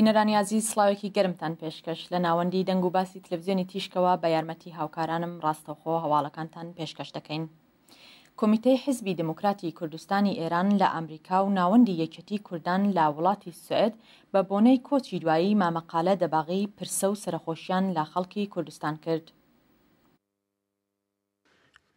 بینەرانی یازی سلااوێکی گەرمتان پێشکەش لە ناوەندی دەنگ و باسی تلەڤزیۆنی تیشکەوە بە یارمەتی هاوکارانم ڕاستەوخۆ هەواڵەکانتان پێشکەش دەکەین. کۆمیتەی حزبی دموکراتی کوردستانی ئێران لە ئەمریکا و ناوەندی یەکەتی کوردان لا وڵاتی سوئد بە بۆنەی کۆچی دوایی مامەقالە دەباغی پرسە و سەرخۆشیان لا خەڵکی کوردستان کرد.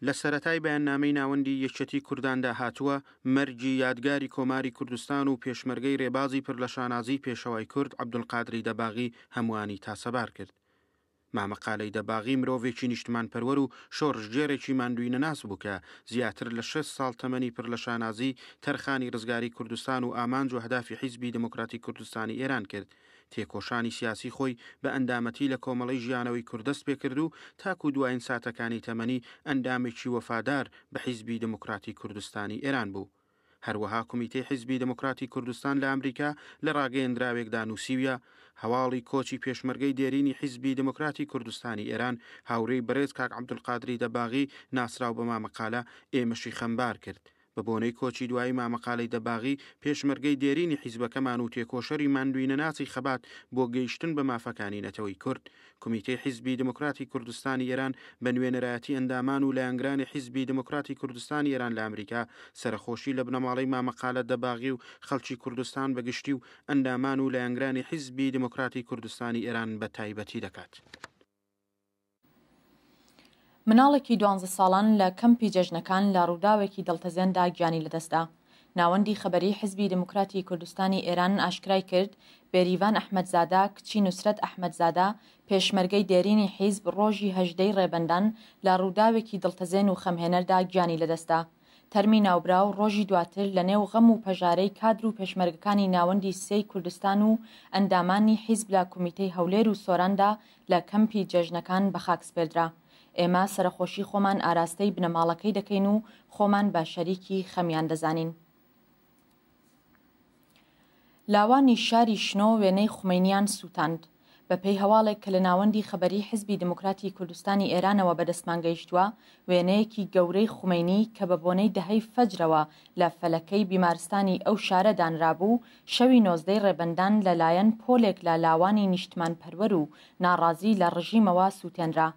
لە سەتای بەیاننامەی ناوەندی یەکەتی کورداندا هاتووە مەرجی یادگاری کۆماری کوردستان و پێشمەرگەی ڕێبازی پر لە شانازی پێشەوەی کورد عبدولقادری دەباغی هەمووانی تاسەبار کرد. مامەقالەی دەباغی مرۆڤێکی نیشتمان پەروەر و شۆڕژگێرێکی ماندووی نەناس بووکە زیاتر لە 6 ساڵ تەمەنی پر لە شانازی تەرخانی ڕزگاری کوردستان و ئامانج و هەدافی حیزبی دموکراتی کوردستانی ئێران کرد. تێکۆشانی سیاسی خۆی بە ئەندامەتی لە کۆمەڵی ژیانەوەی کوردست پێکرد و تاکو دوایین ساتەکانی تەمەنی ئەندامێکی وەفادار بە حیزبی دموکراتی کوردستانی ئێران بوو. هەروەها کمیتەی حیزبی دموکراتی کوردستان لە ئەمریکا لە ڕاگەیەندراوێکدا نووسویە هەواڵی کۆچی پێشمەرگەی دێرینی حیزبی دموکراتی کوردستانی ئێران هاوڕێی بەرێز کاک عبدولقادری دەباغی ناسرااو بەما مەقالە ئێمەشی خەمبار کرد بە بۆنەی کۆچی دوایی مامەقالەی دەباغی پێشمەرگەی دێرینی حیزبەکەمان و تێکۆشەری ماندوینە ناچی خەبات بۆ گەیشتن بە مافەکانی نەتەوەی کورد کمیتەی حیزبی دموکراتی کوردستانی ئێران بە نوێنەرایەتی ئەندامان و لایەنگرانی حیزبی دموکراتی کوردستانی ئێران لە ئەمریکا سەرخۆشی لە بنەماڵی مامەقالە دەباغی و خەڵکی کوردستان بەگشتی و ئەندامان و لایەنگرانی حیزبی دموکراتی کوردستانی ئێران بە تایبەتی دەکات. مناڵێکی دوانزە ساڵان لە کەمپی جەژنەکان لە ڕووداوێکی دڵتەزێندا گیانی لەدەستدا ناوەندی خبری حزبی دموکراتی کوردستانی ئێران ئاشکرای کرد بێریوان ئەحمەدزادا کچی نووسرەت ئەحمەدزادا پێشمەرگەی دێرینی حیزب ڕۆژی هەژدەی ڕێبندان لە ڕووداوێکی دڵتەزێن و خەمهێنەردا گیانی لەدەستا تەرمی ناوبرا و ڕۆژی دواتر لە نێو غەم و پەژارەی کادر و پێشمەرگەکانی ناوەندی سەی کوردستان و ئەندامانی حیزب لە کومیتەی هەولێر و سۆراندا لە کەمپی جێژنەکان بە خاکسپێدرا ئێمە سەرخۆشی خۆمان ئاراستەی بنەماڵەکەی دەکەین و خۆمان بە شەریکی خەمیان دەزانین. لاوانی شاری شنۆ وێنەی خومینیان سووتاند بە پێی هەواڵێک کە لە ناوەندی خبەری حزبی دموکراتی کوردستانی ئێرانەوە بە دەستمان گەیشتووە وێنەیەکی گەورەی خومینی کە بە بۆنەی دەهەی فەجرەوە لە فەلەکەی بیمارستانی ئەو شارە دانرابوو شەوی نۆزدەی ڕێبەندان لەلایەن پۆلێک لە لاوانی نیشتمان پەروەر و ناڕازی لە ڕژیمەوە سووتێنرا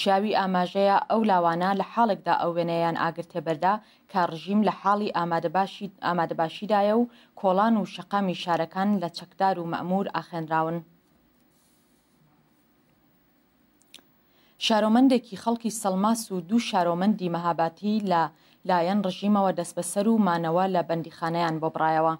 شاوی ئاماژەیە ئەو لاوانە لە حاڵێکدا ئەو وێنەیان ئاگرتێبەردا کە ڕژیم لە حاڵی ئامادەباشیدایە و کۆڵان و شقامی شارەکان لە چەکدار و مەمور ئاخێنراون. شارۆمەندێکی خەڵکی سەلماس و دوو شارۆمەندی مەهاباتی لە لایەن ڕژیمەوە دەست بەسەر و مانەوە لە بەندیخانەیان بۆ بڕایەوە.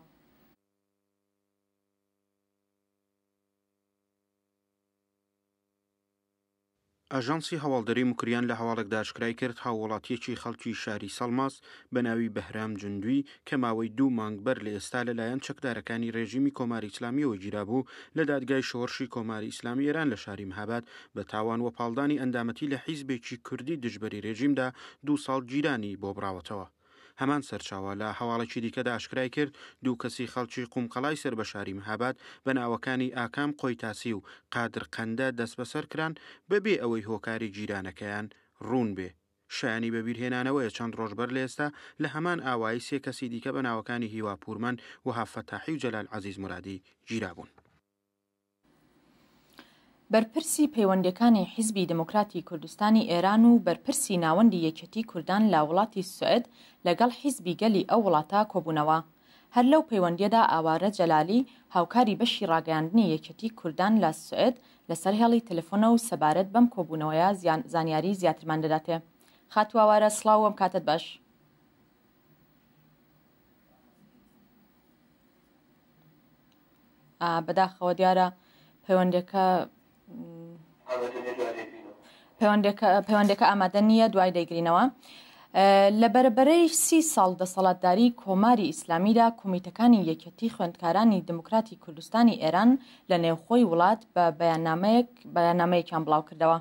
ئاژانسی هەواڵدەری مکریان لە هەواڵێک داشکرای کرد هاوڵاتیەکی خەڵکی شاری سەلماس بە ناوی بەهرام جندوی کە ماوەی دوو مانگبەر لە ئێستا لەلایەن چەکدارەکانی ڕێژیمی کۆماری ئسلامیەوە گیرابوو لە دادگای شۆڕشی کۆماری ئیسلامی ئێران لە شاری مهاباد بە تاوان وەپالدانی ئەندامەتی لە حیزبێکی کوردی دژبەری رێژیمدا دوو ساڵ گیرانی بۆ براوەتەوە. هەمان سەرچاوە لە هەواڵێکی دیکەدا ئاشکرای کرد دوو کەسی خەڵکی قومقەڵای سەر بە شاری مهاباد بە ناوەکانی ئاکام قۆیتاسی و قادر قەندە دەست بەسەر کران بەبێ ئەوەی هۆکاری جیرانەکەیان ڕوون بێ شایانی بەبییرهێنانەوەیە چەند ڕۆژبەر لە ئێستا لە هەمان ئاوایی سێ کەسی دیکە بە ناوەکانی هیواپورمان و هافەتاحی و جەلال عزیز مرادی گیرابوون. بەرپرسی پەیوەندەکانی حیزبی دموکراتی کوردستانی ئێران و بەرپرسی ناوەندی یەکەتی کوردان لە وڵاتی سوئد لەگەڵ حیزبی گەلی ئەو وڵاتە کۆبوونەوە هەر لەو پەیوەندیدا ئاوارە جەلالی هاوکاری بەشی ڕاگەاندنی یەکەتی کوردان لە سوئد لەسەر هێڵی تەلەفۆنە و سەبارەت بەم کۆبوونەوەیە زانیاری زیاترمان دەداتێ خاتواوارە سلااوم کاتت بەش. بەداخەوە دیارە پەیوەندەکە پەیوەندەکە ئامادە نییە دوای دەیگرینەوە. لە بەرەبەرەی سی ساڵ دەسەڵاتداری کۆماری ئیسلامیدا کمیتەکانی یەکەتی خوێندکارانی دموکراتی کوردستانی ئێران لە نێوخۆی وڵات بە بەیانامەیەک بەیانامەیەکیان بڵاو کردەوە.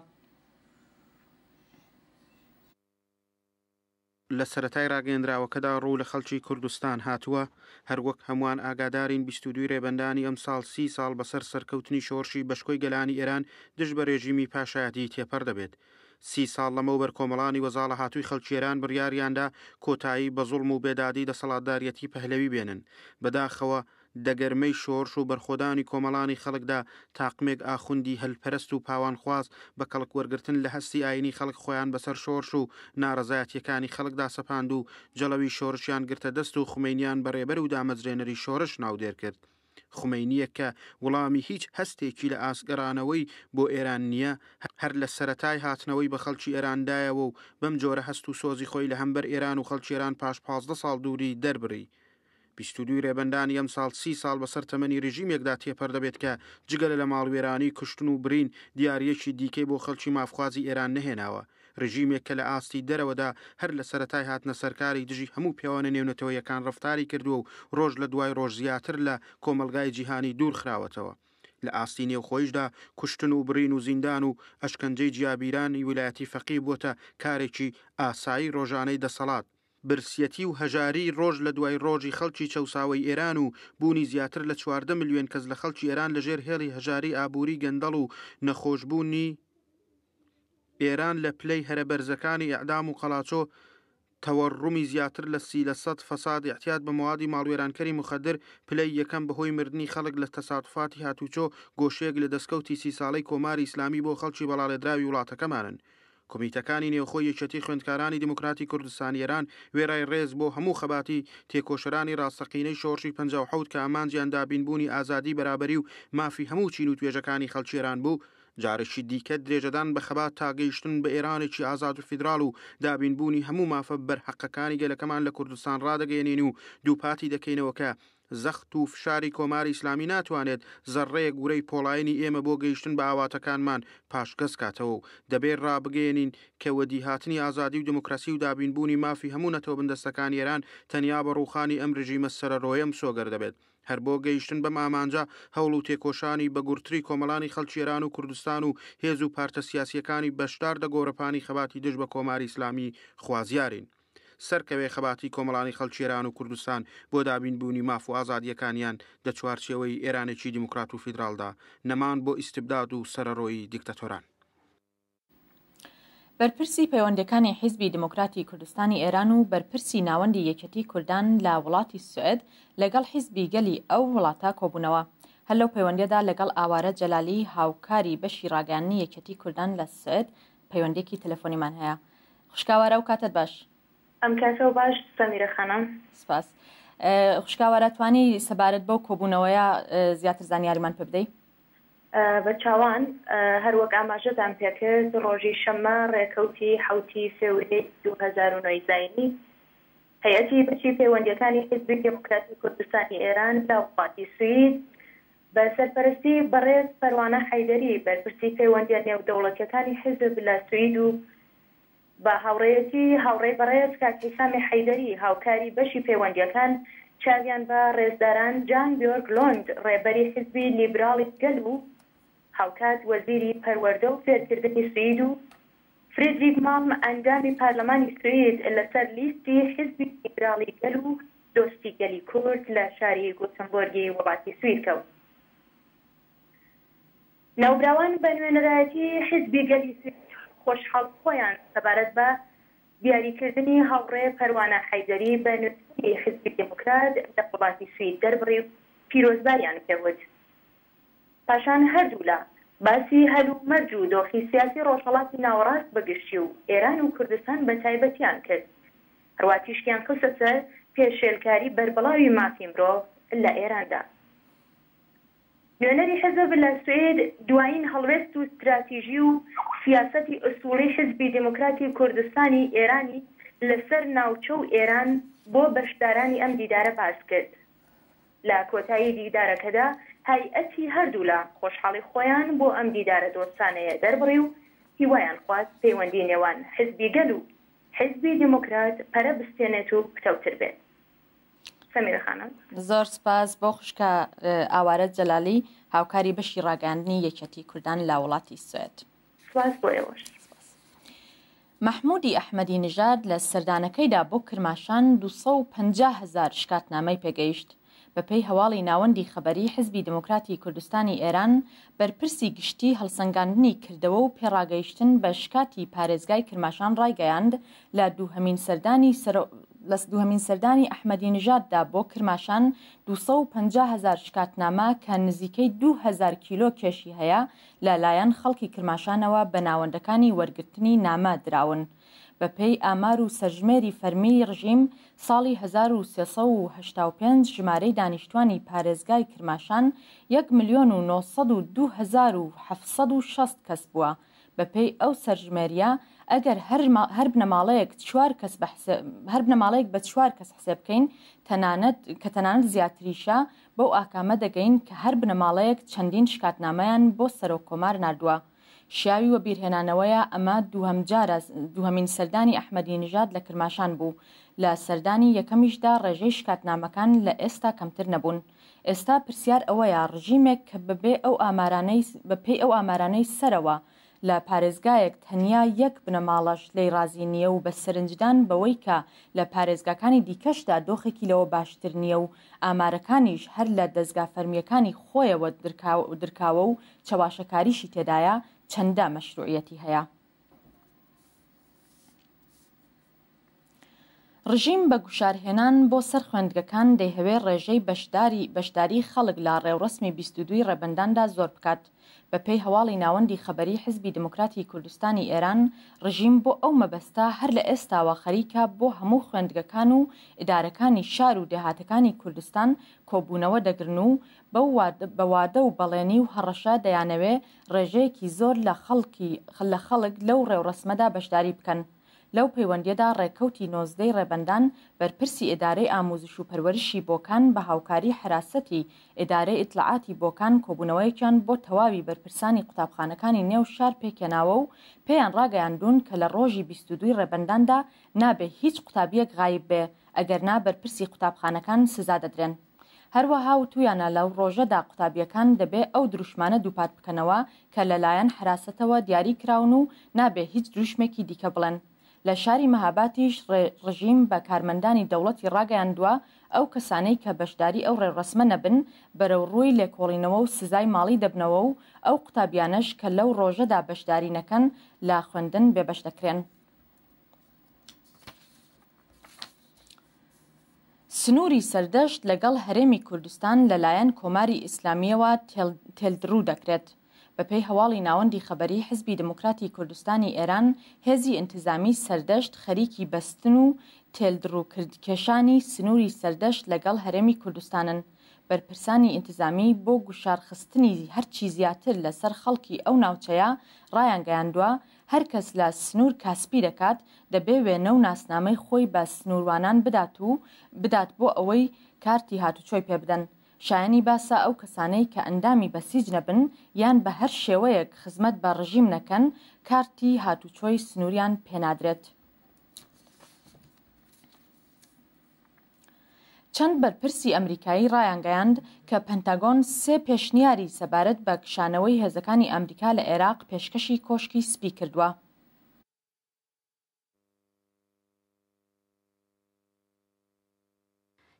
لە سەتای ڕاگەندراوەکەدا ڕوو لە خەڵکی کوردستان هاتووە هەروەک هەمووان ئاگادارین 22 ڕێبندانی ئەم ساڵ سی ساڵ بەسەر سەرکەوتنی شۆرشی بەشکۆی گەلانی ئێران دژ بە رێژیمی پاشایەتی تێپەر دەبێت. سی ساڵ لەمەو بەرکۆمەڵانی وەزاڵە هاتووی خەڵکیێران بڕیاریاندا کۆتایی بە زوڵم و بێدادی دەسەڵاتدارەتی پەهلەوی بێنن بەداخەوە دەگەرمەی شۆرش و بەرخۆدانی کۆمەڵانی خەڵکدا تاقمێک ئاخوندی هەلپەرست و پاوانخواز بە کەڵک وەرگتن لە هەستی ئاینی خەڵک خۆیان بەسەر شۆرش و ناڕزایەتیەکانی خەڵکدا سەپاند و جەڵەوی شۆرشیان گرتە دەست و خومینیان بەڕێبەر و دامەزرێنەری شۆرش ناودێر کرد. خومینیە کە وڵامی هیچ هەستێکی لە ئاسگەرانەوەی بۆ ئێران نییە هەر لە سەتای هاتنەوەی بە خەڵکی ئێراندایەوە و بەم جۆرە هەست و سۆزی خۆی لە هەمبەر ئێران و خەڵکیێران پاش 15 ساڵ دووری دەربڕی دوی ڕێبندان ئەم ساڵ سی ساڵ بەسەر تەمەنی رژیمێکدا تێپەر دەبێت کە جگەل لە ماڵوێرانی کوشتن و برین دیارەکی دیکەی بۆ خەڵکی مافخوازی ئێران نەهێناوە ڕژیمێک کە لە ئاستی دەرەوەدا هەر لە سەتای هاتنە سەرکاری دژی هەموو پیاوانە نێونەتەوە یەکان ڕفتاری کردووە و ڕۆژ لە دوای ڕۆژ زیاتر لە کۆمەلگای جیهانی دوور خراوەتەوە. لە ئاستی نێوخۆیشدا کوشتن و برین و زیندان و ئەشکەنجەی جیابیرانی ویلایەتی فەقی بۆتە کارێکی ئاسایی ڕۆژانەی دەسەڵات برسیەتی و هەژاری ڕۆژ لە دوای ڕۆژی خەڵکی چەساوی ئێران و بوونی زیاتر لە چواردە میلیۆن کەس لە خەڵکی ئێران لەژێر هێڵی هەژاری ئابووری گەندەڵ و نەخۆشببوونی ئێران لە پلەی هەرەبەرزەکانی ئەعدام و قەلاچۆ تەوەڕومی زیاتر لە سی لە سە فەساد احتیات بە موادی ماڵوێرانکەری مخدر پلەی یەکەم بەهۆی مردنی خەڵک لە تەساتفاتی هاتوچۆ گۆشەیەک لە دەستکەوتی سی ساڵی کۆماری ئیسلامی بۆ خەڵکی بەڵاێدراوی وڵاتەکەمانن. کمیتەکانی نێوخۆی یەکەتی خوێندکارانی دموکراتی کوردستان ئێران وێرای ڕێز بۆ هەموو خەباتی تێکۆشرانی ڕاستەقینەی شۆڕشی 1970 کە ئامانجیان دابینبوونی ئازادی بەرابەری و مافی هەموو چین و توێژەکانی خەڵکیێران بوو جارشی دیکە درێژەدان بە خەبات تاگەیشتن بە ئێرانێکی ئازاد و فیدرال و دابینبوونی هەموو مافە بەرحەقەکانی گەلەکەمان لە کوردستان ڕدەگەێنین و دووپاتی دەکەینەوە کە زەخت و فشاری کۆماری ئیسلامی ناتوانێت زەڕێ گورەی پۆڵایانی ئێمە بۆ گەیشتن بە ئاواتەکانمان پاشگەز کاتەوە دەبێت ڕابگەێنین کەوەدی هاتنی ئازادی و دموکراسی و دابینبوونی مافی هەموو نەتەوە بندەستەکان ئێران تەنیا بە ڕوخانی ئەم ڕژیمە سەرڕۆیم سۆگەر دەبێت هەر بۆ گەیشتن بە مامانجا هەوڵ و تێکۆشانی بە گورتری کۆمەڵانی خەڵکیێران و کوردستان و هێز و پارتە سیاسیەکانی بەشدار دەگۆڕپانی خەباتی دژ بە کۆماری ئیسلامی خوازیارین. سەرکەوێ خەباتی کۆمەڵانی خەڵکیێران و کوردستان بۆ دابینبوونی ماف و ئازادیەکانیان دەچوارچەوەی ئێرانێکی دیموکرات و فیدرالدا نەمان بۆ ئیسبداد و سەرڕۆیی دیکتاتۆران. بەرپرسی پەیوەندەکانی حیزبی دموکراتی کوردستانی ئێران و بەرپرسی ناوەندی یەکەتی کوردان لە وڵاتی سوئد لەگەڵ حیزبی گەلی ئەو وڵاتە کۆبوونەوە هەر لەو پەیوەندێدا لەگەڵ ئاوارە جەلالی هاوکاری بەشی ڕاگەانی یەکەتی کوردان لە سوئد پەیوەندێکی تەلەفۆنیمان هەیە خشکاوارە و کاتت باش. ئەم کاکە و باش سەمیرە خانم سپاس خوشکاوارەتوانی سەبارەت بەو کۆبوونەوەیە زیاتر زانیاریمان پێبدەی بە چاوان هەر وەک ئاماژەدان پێکرد ڕۆژی شەممە ڕێکەوتی حوتی فێوری 2009 زینی هەیەتی بچی پەیوەندیەکانی حزبی دموکراتی کوردستانی ئێران لاوقاتی سوید بە سەرپەرستی بەڕێز پەروانە حیدەری بەرپرسی پەیوەندیان نێودەوڵەتەکانی حزب لە سوید و بە هاوڕێتی هاوڕێ بەڕێز کاکیسامی حەیدەری هاوکاری بەشی پەیوەندیەکان چاویان بە ڕێزداران جان بیۆرگلۆند ڕێبەری حزبی لیبراڵی گەل و هاوکات وەزیری پەروەەردە و فێرکردنی سوید و فرێدریک مام ئەنگامی پارلەمانی سوید لەسەر لیستی حزبی لیبراڵی گەل و دۆستی گەلی کورد لە شاری گوتنبۆرگی وڵاتی سوید کەوت ناوبراوان بە نوێنەرایەتی حزبی گەلی سوید خۆشحاڵ خۆیان سەبارەت بە دیاریکردنی هاوڕێ پەروانە حەیدەری بە نووسی حزبی دموکرات لە قوڵاتی سوید دەربڕی و پیرۆزباریان پێوت پاشان هەردوو لە باسی هەلو مەرج و دۆخی سیاسی ڕۆژهڵاتی ناوەڕاست بەگشتی و ئێران و کوردستان بە تایبەتیان کرد هەرواتیشتیان قسەسەر پێشێلکاری بربڵاوی مافی مرۆڤ لە ئێراندا نوێنەری حزب لە سوێد دوایین هەڵوێست و استراتیژی و سیاستی ئەسوڵی حزبی دموکراتی کوردستانی ئێرانی لەسەر ناوچە و ئێران بۆ بەشدارانی ئەم دیدارە پاس کرد لە کۆتایی دیدارەکەدا هیئەتی هەردوو لە خۆشحاڵی خۆیان بۆ ئەم دیدارە دۆستانەیە دەربڕی و هیوایان خواست پەیوەندی نێوان حزبی گەل و حزبی دموکرات پەرە بستێنێت و پتەوتر بێت سەمیرەخانم زۆر سپاس بۆ خوشکە ئاوارەت جەلالی هاوکاری بەشی ڕاگەاندنی یەکەتی کوردان لا وڵاتی سوێت مححمودی ئەحمەدی نژاد لە سەردانەکەیدا بۆ کرماشان 250 هزار شکاتنامەی پێگەیشت بە پێی هەواڵی ناوەندی خەبەری حزبی دموکراتی کوردستانی ئێران بەرپرسی گشتی هەڵسەنگاندنی کردەوە و پێڕاگەیشتن بە شکاتی پارێزگای کرماشان ڕایگەیاند لە دووهەمین سەردانی لە دوهمین سەردانی ئەحمەدی نژاددا بۆ کرماشان 250هزار شکاتنامە کە نزیکەی 2000 کیلۆ کێشی هەیە لەلایەن خەڵکی کرماشانەوە بە ناوەندەکانی وەرگرتنی نامە دراون. بە پێی ئامار و سەژمێری فەرمی ڕژیم ساڵی 1385 ژمارەی دانیشتوانی پارێزگای کرماشان 1 میلیۆن و 900 کەس بووە. بە پێی ئەو سەرژمێریە ئەگەر هەر بنەماڵەیەک چوار کەس هەر بنەماڵەیەک بە چوار کەس حسێ بکەین تەنانەت کە تەنانەت زیاتریشە بەو ئاکامە دەگەین کە هەر بنەماڵەیەک چەندین شکاتنامەیان بۆ سەرۆ کۆمار نردووە. شیاوی وە بیرهێنانەوەیە ئەمە دوهەمجارە دوهەمین سەردانی ئەحمەدی نژاد لە کرماشان بوو لە سەردانی یەکەمیشدا ڕێژەی شکاتنامەکان لە ئێستا کەمتر نەبوون. ئێستا پرسیار ئەوەیە ڕژیمێک کە ببێ ئەو ئامارانەی بەپی ئەو ئامارانەی سەرەوە لە پارێزگایەک تەنیا یەک بنەماڵەش لی رازی نییە و بە سرنجدان بەوەی کە لە پارێزگاکانی دیکەشدا دۆخێکی لەوە باشتر نییە و ئامارەکانیش هەر لە دەستگا فەرمیەکانی خۆیەوە درکاوە و چەواشەکاریشی تێدایە چەندە مەشروعەتی هەیە. ڕژیم بە گوشارهێنان بۆ سەر خوێندگەکان دەیهوێ ڕێژەی بەشداری بەشداری خەڵک لە ڕێوڕسمی 22 ڕێبنداندا زۆر بکات بە پێی هەواڵی ناوەندی خەبەری حزبی دموکراتی کوردستانی ئێران ڕژیم بۆ ئەو مەبەستا هەر لە ئێستاوە خەریکە بۆ هەموو خوێندگەکان و ئیدارەکانی شار و دەهاتەکانی کوردستان کۆبوونەوە دەگرن و بەوادە و بەڵێنی و هەڕەشە دەیانەوێ ڕێژەیەکی زۆر لە خەڵکی خلە خەڵک لەو ڕێوڕسمەدا بەشداری بکەن. لەو پەیوەندیدا ڕێکەوتی نۆزدەی ڕێبەندان بەرپرسی ئێدارەی ئامۆزش و پەروەریشی بۆکان بە هاوکاری حراسەتی ئێدارەی ئیتلاعاتی بۆکان کۆبوونەوەیکیان بۆ تەواوی بەرپرسانی قوتابخانەکانی نێو شار پێکەناوە و پێیان ڕاگەیاندون کە لە ڕۆژی 22 ڕێبەنداندا نابێ هیچ قوتابیەک غایب بێ ئەگەرنا بەرپرسی قوتابخانەکان سزا دەدرێن. هەروەها و تویانە لەو ڕۆژەدا قوتابیەکان دەبێ ئەو دروشمانە دووپات بکەنەوە کە لەلایەن حراستەوە دیاری کراون و نابێ هیچ دروشمێکی دیکە بڵێن. لە شاری مەهاباتیش ڕژیم بە کارمەندانی دەوڵەتی ڕاگەیان دووە ئەو کەسانەی کە بەشداری ئەو ڕێڕسمە نەبن بەرەو ڕووی لێکۆڵینەوە و سزای ماڵی دەبنەوە و ئەو قوتابیانش کە لەو ڕۆژەدا بەشداری نەکەن لا خوێندن بێبەش دەکرێن. سنووری سەردەشت لەگەڵ هەرێمی کوردستان لەلایەن کۆماری ئیسلامیەوە تێلدرو دەکرێت. بەپی هەواڵی ناوەندی خەبەری حزبی دموکراتی کوردستانی ئێران هێزی ئینتظامی سەردەشت خەریکی بەستن و تێلدڕووکردکەشانی سنووری سەردەشت لەگەڵ هەرێمی کوردستانن بەرپرسانی ئینتظامی بۆ گوشارخستنی هەرچی زیاتر لەسەر خەڵکی ئەو ناوچەیە ڕایان گەیاندووە هەر کەس لە سنوور کاسپی دەکات دەبێ وێنە و ناسنامەی خۆی بە سنووروانان بدات و بدات بۆ ئەوەی کارتی هاتوچۆی پێبدەن شایانی باسا ئەو کەسانەی کە ئەندامی بەسیج نەبن یان بە هەر شێوەیەک خزمەت بە ڕژیم نەکەن کارتی هاتوچۆی سنووریان پێنادرێت. چەند بەرپرسی ئەمریکایی ڕایانگەیاند کە پەنتاگۆن سێ پێشنیاری سەبارەت بە کشانەوەی هێزەکانی ئەمریکا لە عێراق پێشکەشی کۆشکی سپی کردووە.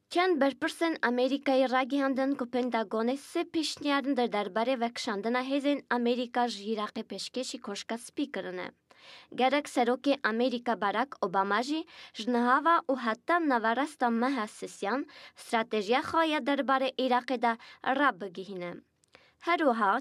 Չան բերպրսեն ամերիկայի ռագի հանդն կպենտագոն է սե պեշնիարն դրդարբար է վեքշանդնա հեզեն ամերիկա ժիրախե պեշկեշի կոշկա սպիկրն է։ Գերեք սերոքի ամերիկա բարակ օբամաժի ժնհավա ու հատտամ նավարաստա մհասսիսյան ստրատեժյա խոյա դրբար է իրախեդա ռաբը գիհին է։ Հերուհա